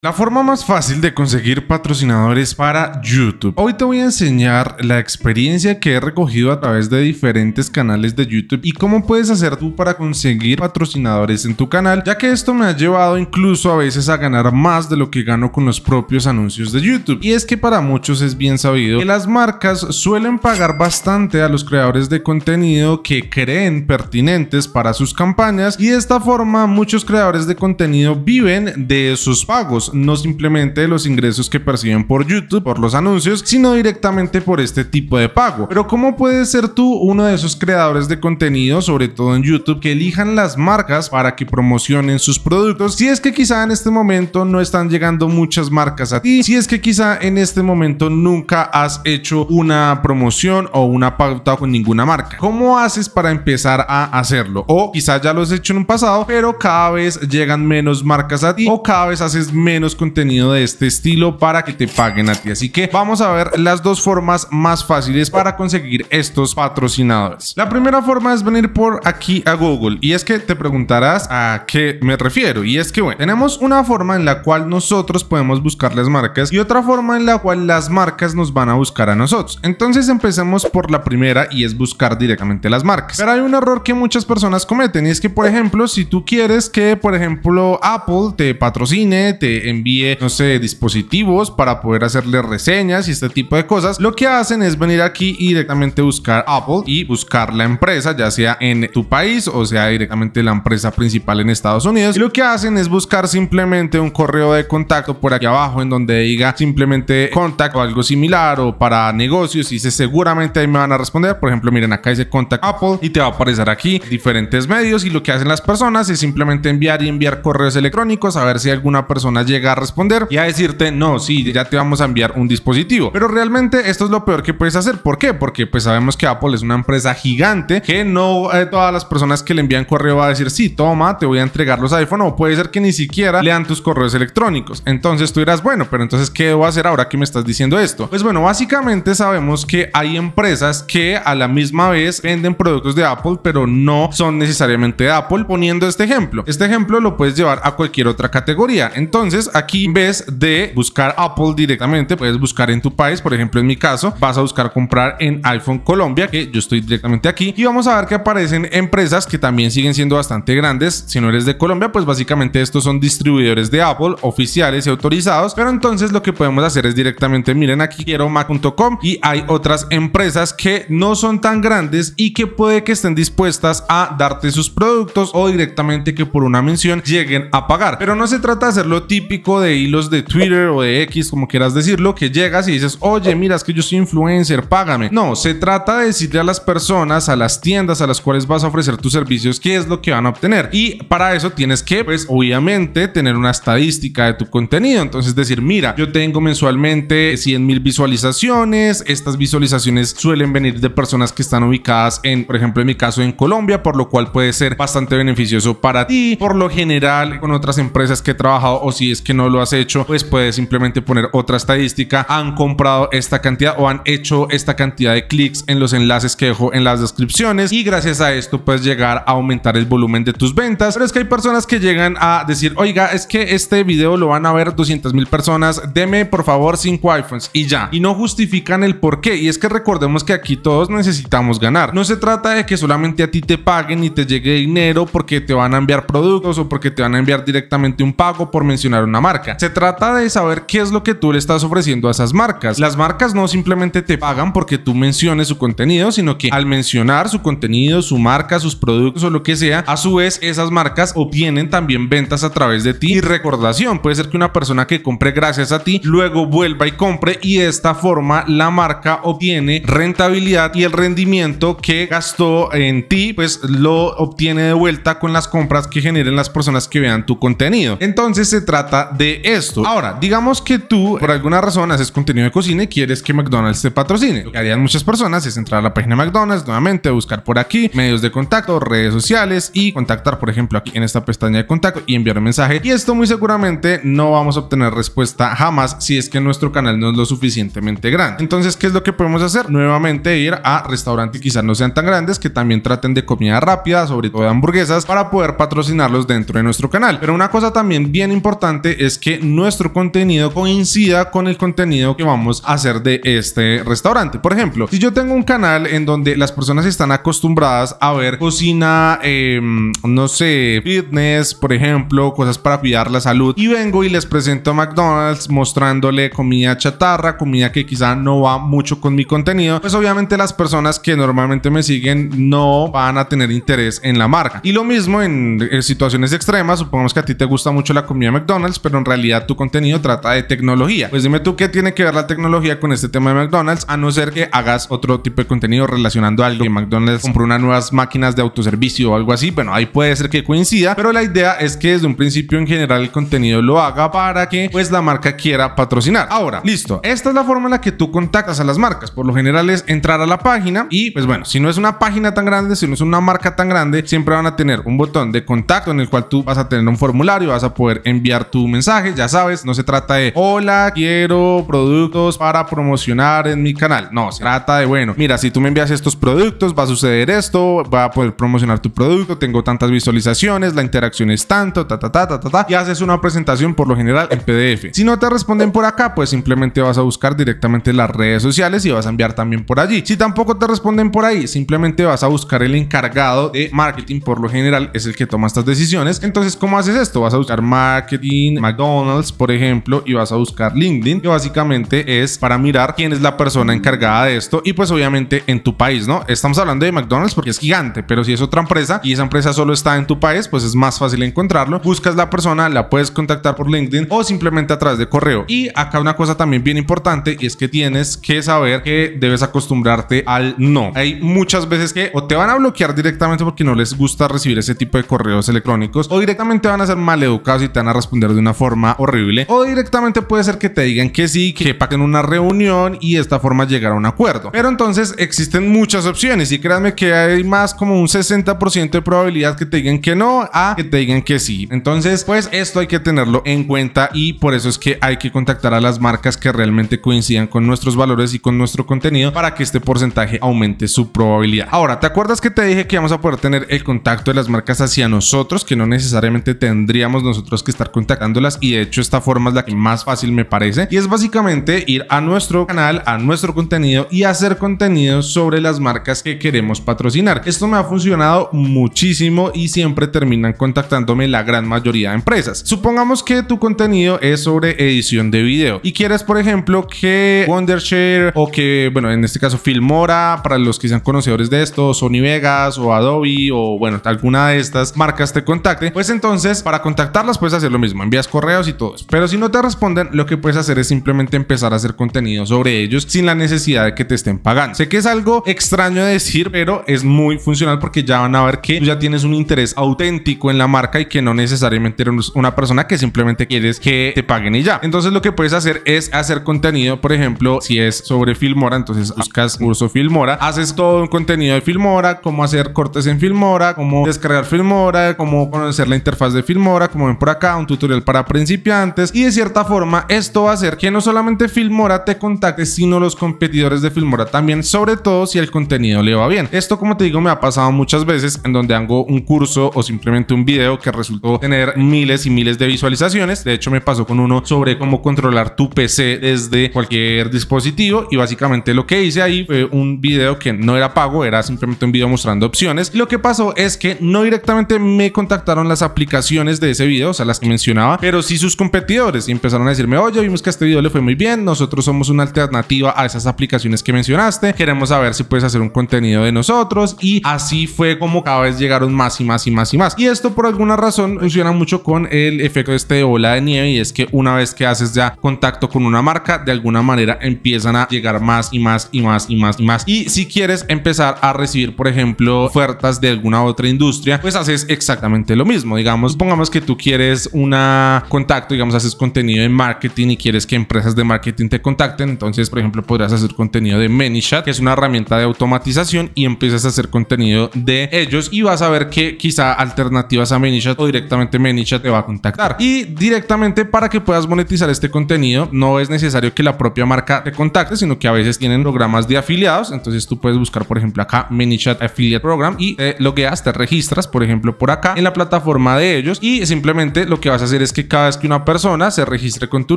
La forma más fácil de conseguir patrocinadores para YouTube. Hoy te voy a enseñar la experiencia que he recogido a través de diferentes canales de YouTube y cómo puedes hacer tú para conseguir patrocinadores en tu canal, ya que esto me ha llevado incluso a veces a ganar más de lo que gano con los propios anuncios de YouTube. Y es que para muchos es bien sabido que las marcas suelen pagar bastante a los creadores de contenido que creen pertinentes para sus campañas y de esta forma muchos creadores de contenido viven de esos pagos no simplemente los ingresos que perciben por YouTube, por los anuncios, sino directamente por este tipo de pago. Pero ¿cómo puedes ser tú uno de esos creadores de contenido, sobre todo en YouTube, que elijan las marcas para que promocionen sus productos? Si es que quizá en este momento no están llegando muchas marcas a ti, si es que quizá en este momento nunca has hecho una promoción o una pauta con ninguna marca. ¿Cómo haces para empezar a hacerlo? O quizá ya lo has hecho en un pasado, pero cada vez llegan menos marcas a ti o cada vez haces menos menos contenido de este estilo para que te paguen a ti. Así que vamos a ver las dos formas más fáciles para conseguir estos patrocinadores. La primera forma es venir por aquí a Google y es que te preguntarás a qué me refiero y es que bueno, tenemos una forma en la cual nosotros podemos buscar las marcas y otra forma en la cual las marcas nos van a buscar a nosotros. Entonces empecemos por la primera y es buscar directamente las marcas. Pero hay un error que muchas personas cometen y es que por ejemplo, si tú quieres que por ejemplo Apple te patrocine, te envíe, no sé, dispositivos para poder hacerle reseñas y este tipo de cosas, lo que hacen es venir aquí y directamente buscar Apple y buscar la empresa, ya sea en tu país o sea directamente la empresa principal en Estados Unidos. lo que hacen es buscar simplemente un correo de contacto por aquí abajo en donde diga simplemente contacto o algo similar o para negocios y se seguramente ahí me van a responder. Por ejemplo, miren acá dice contact Apple y te va a aparecer aquí diferentes medios y lo que hacen las personas es simplemente enviar y enviar correos electrónicos a ver si alguna persona llega a responder y a decirte, no, si ya te vamos a enviar un dispositivo. Pero realmente esto es lo peor que puedes hacer. ¿Por qué? Porque pues sabemos que Apple es una empresa gigante que no eh, todas las personas que le envían correo va a decir, sí, toma, te voy a entregar los iPhone o puede ser que ni siquiera lean tus correos electrónicos. Entonces tú dirás, bueno, pero entonces, ¿qué debo hacer ahora que me estás diciendo esto? Pues bueno, básicamente sabemos que hay empresas que a la misma vez venden productos de Apple, pero no son necesariamente de Apple, poniendo este ejemplo. Este ejemplo lo puedes llevar a cualquier otra categoría. Entonces, aquí en vez de buscar Apple directamente, puedes buscar en tu país. Por ejemplo, en mi caso, vas a buscar comprar en iPhone Colombia, que yo estoy directamente aquí. Y vamos a ver que aparecen empresas que también siguen siendo bastante grandes. Si no eres de Colombia, pues básicamente estos son distribuidores de Apple, oficiales y autorizados. Pero entonces lo que podemos hacer es directamente, miren aquí, quiero mac.com y hay otras empresas que no son tan grandes y que puede que estén dispuestas a darte sus productos o directamente que por una mención lleguen a pagar. Pero no se trata de hacerlo típico de hilos de Twitter o de X, como quieras decirlo, que llegas y dices, oye, mira, es que yo soy influencer, págame. No, se trata de decirle a las personas, a las tiendas a las cuales vas a ofrecer tus servicios, qué es lo que van a obtener. Y para eso tienes que, pues, obviamente, tener una estadística de tu contenido. Entonces, decir, mira, yo tengo mensualmente 100 mil visualizaciones. Estas visualizaciones suelen venir de personas que están ubicadas en, por ejemplo, en mi caso, en Colombia, por lo cual puede ser bastante beneficioso para ti. Por lo general, con otras empresas que he trabajado o si es que que no lo has hecho, pues puedes simplemente poner otra estadística. Han comprado esta cantidad o han hecho esta cantidad de clics en los enlaces que dejo en las descripciones y gracias a esto puedes llegar a aumentar el volumen de tus ventas. Pero es que hay personas que llegan a decir, oiga, es que este video lo van a ver 200 mil personas, deme por favor 5 iPhones y ya. Y no justifican el por qué. Y es que recordemos que aquí todos necesitamos ganar. No se trata de que solamente a ti te paguen y te llegue dinero porque te van a enviar productos o porque te van a enviar directamente un pago por mencionar una marca. Se trata de saber qué es lo que tú le estás ofreciendo a esas marcas. Las marcas no simplemente te pagan porque tú menciones su contenido, sino que al mencionar su contenido, su marca, sus productos o lo que sea, a su vez esas marcas obtienen también ventas a través de ti y recordación. Puede ser que una persona que compre gracias a ti luego vuelva y compre y de esta forma la marca obtiene rentabilidad y el rendimiento que gastó en ti pues lo obtiene de vuelta con las compras que generen las personas que vean tu contenido. Entonces se trata de esto. Ahora, digamos que tú, por alguna razón, haces contenido de cocina y quieres que McDonald's te patrocine. Lo que harían muchas personas es entrar a la página de McDonald's nuevamente, buscar por aquí medios de contacto, redes sociales y contactar, por ejemplo, aquí en esta pestaña de contacto y enviar un mensaje. Y esto muy seguramente no vamos a obtener respuesta jamás si es que nuestro canal no es lo suficientemente grande. Entonces, ¿qué es lo que podemos hacer? Nuevamente ir a restaurantes quizás no sean tan grandes que también traten de comida rápida, sobre todo de hamburguesas, para poder patrocinarlos dentro de nuestro canal. Pero una cosa también bien importante es que nuestro contenido coincida con el contenido que vamos a hacer de este restaurante. Por ejemplo, si yo tengo un canal en donde las personas están acostumbradas a ver cocina, em, no sé, fitness, por ejemplo, cosas para cuidar la salud, y vengo y les presento a McDonald's mostrándole comida chatarra, comida que quizá no va mucho con mi contenido, pues obviamente las personas que normalmente me siguen no van a tener interés en la marca. Y lo mismo en, eh, situaciones extremas, supongamos que a ti te gusta mucho la comida McDonald's, pero en realidad tu contenido trata de tecnología. Pues dime tú qué tiene que ver la tecnología con este tema de McDonald's, a no ser que hagas otro tipo de contenido relacionando algo que McDonald's compró unas nuevas máquinas de autoservicio o algo así. Bueno, ahí puede ser que coincida, pero la idea es que desde un principio en general el contenido lo haga para que pues la marca quiera patrocinar. Ahora, listo. Esta es la forma en la que tú contactas a las marcas. Por lo general es entrar a la página y pues bueno, si no es una página tan grande, si no es una marca tan grande, siempre van a tener un botón de contacto en el cual tú vas a tener un formulario, vas a poder enviar tu mensaje. Ya sabes, no se trata de hola, quiero productos para promocionar en mi canal. No, se trata de bueno, mira, si tú me envías estos productos, va a suceder esto, va a poder promocionar tu producto, tengo tantas visualizaciones, la interacción es tanto, ta ta ta ta ta, y haces una presentación por lo general en PDF. Si no te responden por acá, pues simplemente vas a buscar directamente las redes sociales y vas a enviar también por allí. Si tampoco te responden por ahí, simplemente vas a buscar el encargado de marketing, por lo general es el que toma estas decisiones. Entonces, ¿cómo haces esto? Vas a buscar marketing McDonald's, por ejemplo, y vas a buscar LinkedIn, que básicamente es para mirar quién es la persona encargada de esto y pues obviamente en tu país, ¿no? Estamos hablando de McDonald's porque es gigante, pero si es otra empresa y esa empresa solo está en tu país, pues es más fácil encontrarlo. Buscas la persona, la puedes contactar por LinkedIn o simplemente a través de correo. Y acá una cosa también bien importante y es que tienes que saber que debes acostumbrarte al no. Hay muchas veces que o te van a bloquear directamente porque no les gusta recibir ese tipo de correos electrónicos o directamente van a ser mal educados y te van a responder de una forma horrible. O directamente puede ser que te digan que sí, que paguen una reunión y de esta forma llegar a un acuerdo. Pero entonces existen muchas opciones y créanme que hay más como un 60% de probabilidad que te digan que no a que te digan que sí. Entonces, pues esto hay que tenerlo en cuenta y por eso es que hay que contactar a las marcas que realmente coincidan con nuestros valores y con nuestro contenido para que este porcentaje aumente su probabilidad. Ahora, ¿te acuerdas que te dije que vamos a poder tener el contacto de las marcas hacia nosotros, que no necesariamente tendríamos nosotros que estar contactando y de hecho esta forma es la que más fácil me parece y es básicamente ir a nuestro canal, a nuestro contenido y hacer contenido sobre las marcas que queremos patrocinar. Esto me ha funcionado muchísimo y siempre terminan contactándome la gran mayoría de empresas. Supongamos que tu contenido es sobre edición de video y quieres por ejemplo que Wondershare o que bueno en este caso Filmora para los que sean conocedores de esto, Sony Vegas o Adobe o bueno alguna de estas marcas te contacte, pues entonces para contactarlas puedes hacer lo mismo, envías correos y todos, Pero si no te responden, lo que puedes hacer es simplemente empezar a hacer contenido sobre ellos sin la necesidad de que te estén pagando. Sé que es algo extraño de decir, pero es muy funcional porque ya van a ver que tú ya tienes un interés auténtico en la marca y que no necesariamente eres una persona que simplemente quieres que te paguen y ya. Entonces lo que puedes hacer es hacer contenido, por ejemplo, si es sobre Filmora, entonces buscas curso Filmora, haces todo un contenido de Filmora, cómo hacer cortes en Filmora, cómo descargar Filmora, cómo conocer la interfaz de Filmora, como ven por acá, un tutorial para principiantes y de cierta forma esto va a hacer que no solamente Filmora te contacte sino los competidores de Filmora también, sobre todo si el contenido le va bien. Esto como te digo me ha pasado muchas veces en donde hago un curso o simplemente un video que resultó tener miles y miles de visualizaciones. De hecho me pasó con uno sobre cómo controlar tu PC desde cualquier dispositivo y básicamente lo que hice ahí fue un video que no era pago, era simplemente un video mostrando opciones. lo que pasó es que no directamente me contactaron las aplicaciones de ese video, o sea, las que mencionaba, pero si sus competidores. Y empezaron a decirme, oye, vimos que este video le fue muy bien, nosotros somos una alternativa a esas aplicaciones que mencionaste, queremos saber si puedes hacer un contenido de nosotros y así fue como cada vez llegaron más y más y más y más. Y esto por alguna razón funciona mucho con el efecto este de bola de nieve y es que una vez que haces ya contacto con una marca, de alguna manera empiezan a llegar más y más y más y más y más. Y si quieres empezar a recibir, por ejemplo, ofertas de alguna otra industria, pues haces exactamente lo mismo. Digamos, pongamos que tú quieres una contacto, digamos, haces contenido de marketing y quieres que empresas de marketing te contacten, entonces, por ejemplo, podrás hacer contenido de ManyChat, que es una herramienta de automatización y empiezas a hacer contenido de ellos y vas a ver que quizá alternativas a ManyChat o directamente ManyChat te va a contactar. Y directamente para que puedas monetizar este contenido, no es necesario que la propia marca te contacte, sino que a veces tienen programas de afiliados, entonces tú puedes buscar, por ejemplo, acá ManyChat Affiliate Program y que logueas, te registras, por ejemplo, por acá en la plataforma de ellos y simplemente lo que vas a hacer es cada vez que una persona se registre con tu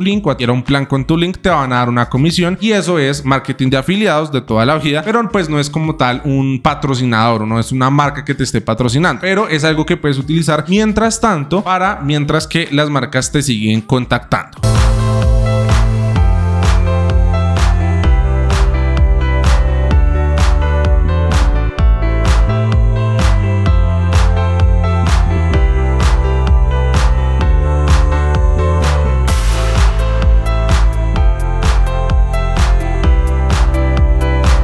link o adquiera un plan con tu link, te van a dar una comisión y eso es marketing de afiliados de toda la vida, pero pues no es como tal un patrocinador, o no es una marca que te esté patrocinando, pero es algo que puedes utilizar mientras tanto para mientras que las marcas te siguen contactando.